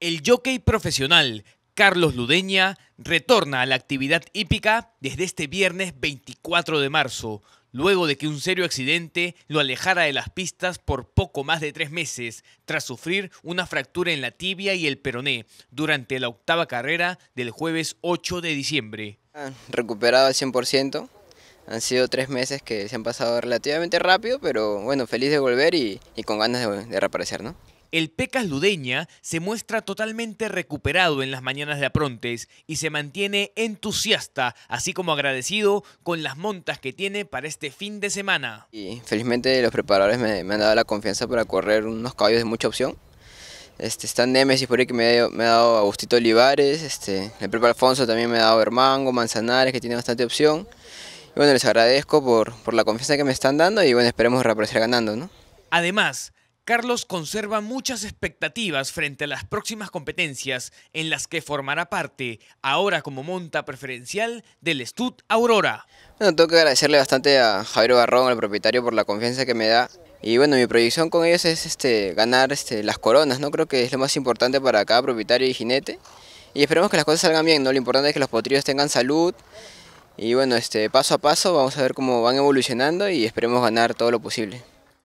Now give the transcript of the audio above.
El jockey profesional Carlos Ludeña retorna a la actividad hípica desde este viernes 24 de marzo, luego de que un serio accidente lo alejara de las pistas por poco más de tres meses, tras sufrir una fractura en la tibia y el peroné durante la octava carrera del jueves 8 de diciembre. Ah, recuperado al 100%, han sido tres meses que se han pasado relativamente rápido, pero bueno, feliz de volver y, con ganas de reaparecer, ¿no? El Pecas Ludeña se muestra totalmente recuperado en las mañanas de Aprontes y se mantiene entusiasta, así como agradecido con las montas que tiene para este fin de semana. Y felizmente los preparadores me, han dado la confianza para correr unos caballos de mucha opción. Este, está Nemesis por ahí que me ha, dado Agustito Olivares, este, el propio Alfonso también me ha dado Bermango, Manzanares que tiene bastante opción. Y bueno, les agradezco por, por la confianza que me están dando y bueno, esperemos reaparecer ganando, ¿no? Además, Carlos conserva muchas expectativas frente a las próximas competencias en las que formará parte, ahora como monta preferencial del Stud Aurora. Bueno, tengo que agradecerle bastante a Javier Barrón, el propietario, por la confianza que me da. Y bueno, mi proyección con ellos es este, ganar este, las coronas, ¿no? Creo que es lo más importante para cada propietario y jinete. Y esperemos que las cosas salgan bien, Lo importante es que los potrillos tengan salud. Y bueno, este, paso a paso vamos a ver cómo van evolucionando y esperemos ganar todo lo posible.